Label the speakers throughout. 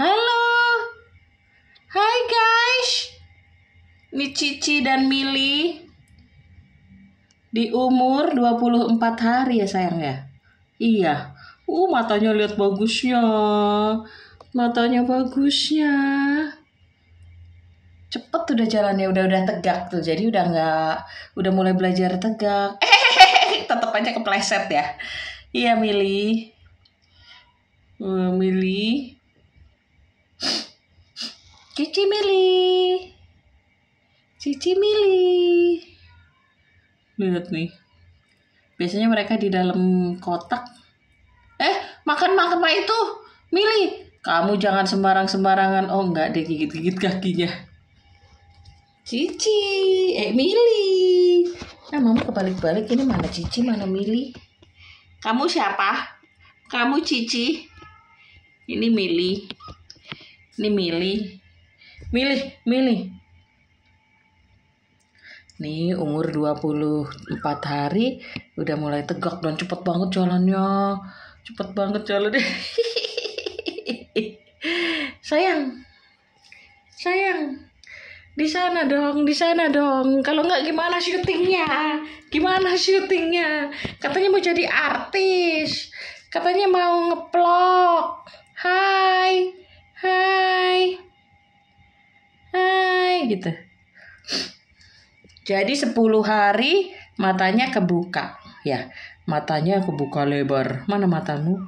Speaker 1: Halo. Hai guys. Ini Cici dan Mili. Di umur 24 hari ya sayang ya. Iya. Uh, matanya lihat bagusnya. Matanya bagusnya. Cepet udah jalannya, udah-udah tegak tuh. Jadi udah nggak, udah mulai belajar tegak. tetap aja kepleset ya. Iya, Mili. Uh, Mili. Cici Mili. Cici Mili. Lihat nih. Biasanya mereka di dalam kotak. Eh, makan makan itu. Mili, kamu jangan sembarang-sembarangan. Oh, enggak deh gigit-gigit kakinya. Cici, eh Mili. Nah, eh, mama kebalik-balik ini mana Cici, mana Mili? Kamu siapa? Kamu Cici. Ini Mili. Ini milih. Milih, milih. Nih umur 24 hari udah mulai tegak dan cepet banget jalannya. Cepet banget jalannya. Sayang. Sayang. Di sana dong, di sana dong. Kalau nggak gimana syutingnya? Gimana syutingnya? Katanya mau jadi artis. Katanya mau ngeplok. Hai hai hai gitu jadi 10 hari matanya kebuka ya matanya kebuka lebar mana matamu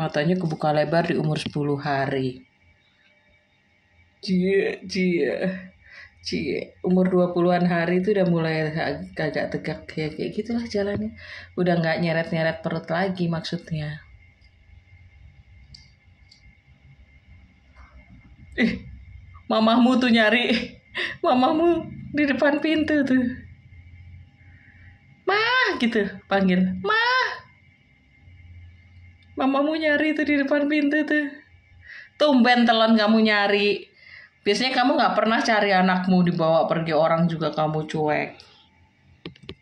Speaker 1: matanya kebuka lebar di umur 10 hari cie cie Cie, umur 20-an hari itu udah mulai agak tegak ya kayak gitulah jalannya. Udah nggak nyeret-nyeret perut lagi maksudnya. Eh, mamahmu tuh nyari. Mamahmu di depan pintu tuh. Mah gitu panggil. Mah. Mamamu nyari tuh di depan pintu tuh. Tumben telon kamu nyari. Biasanya kamu gak pernah cari anakmu dibawa pergi orang juga kamu cuek.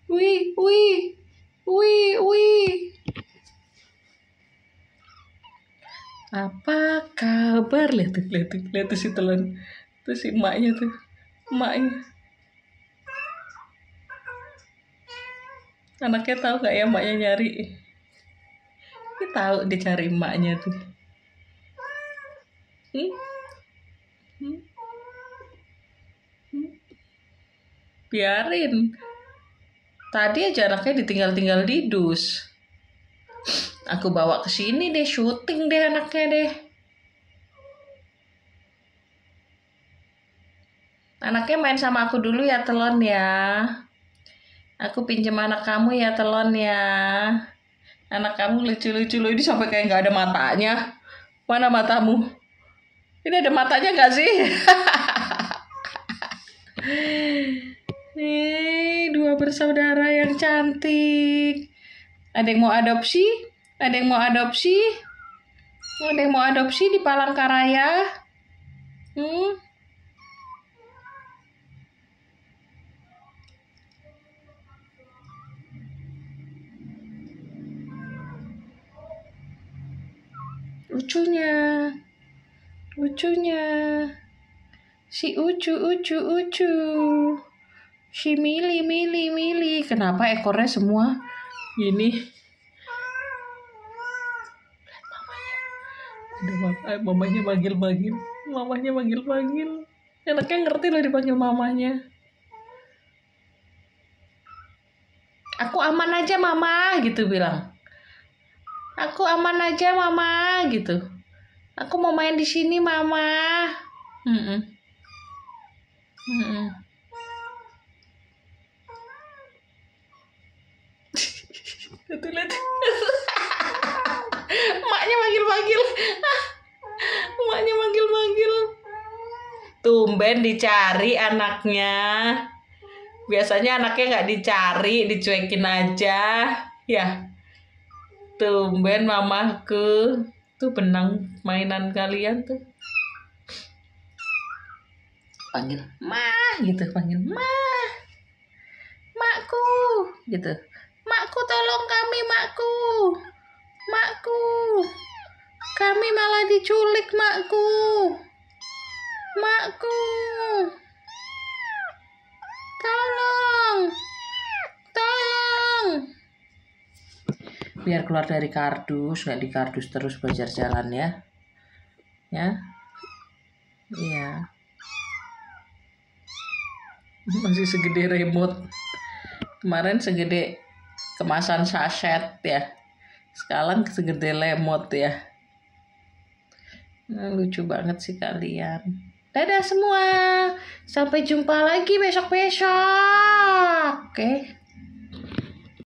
Speaker 1: Wih, wih, wih, wih apa kabar lihat tuh lihat tuh lihat tuh si telan tuh si emaknya tuh emaknya anaknya tahu gak ya emaknya nyari ini tahu dicari maknya emaknya tuh hmm? hmm? Hmm? biarin tadi aja anaknya ditinggal-tinggal di dus. Aku bawa ke sini deh, syuting deh anaknya deh. Anaknya main sama aku dulu ya telon ya. Aku pinjam anak kamu ya telon ya. Anak kamu lucu-lucu loh ini sampai kayak nggak ada matanya. Mana matamu? Ini ada matanya nggak sih? Nih, dua bersaudara yang cantik. Ada yang mau adopsi? ada yang mau adopsi ada yang mau adopsi di Palangkaraya hmm lucunya lucunya si ucu ucu ucu si mili mili mili kenapa ekornya semua ini? ada eh, mamanya manggil-manggil mamanya manggil-manggil enaknya ngerti loh dipanggil mamanya aku aman aja mama gitu bilang aku aman aja mama gitu aku mau main di sini mama mm -mm. Mm -mm. lihat maknya manggil-manggil tumben dicari anaknya biasanya anaknya nggak dicari dicuekin aja ya tumben mamaku tuh benang mainan kalian tuh panggil mah gitu panggil mah makku gitu makku tolong kami makku makku kami malah diculik makku Makku! Tolong! Tolong! Biar keluar dari kardus, nggak di kardus terus belajar jalan ya. Ya. Iya. Masih segede remote. Kemarin segede kemasan saset ya. Sekarang segede lemot ya. Nah, lucu banget sih kalian. Dadah semua. Sampai jumpa lagi besok-besok. Oke. Okay.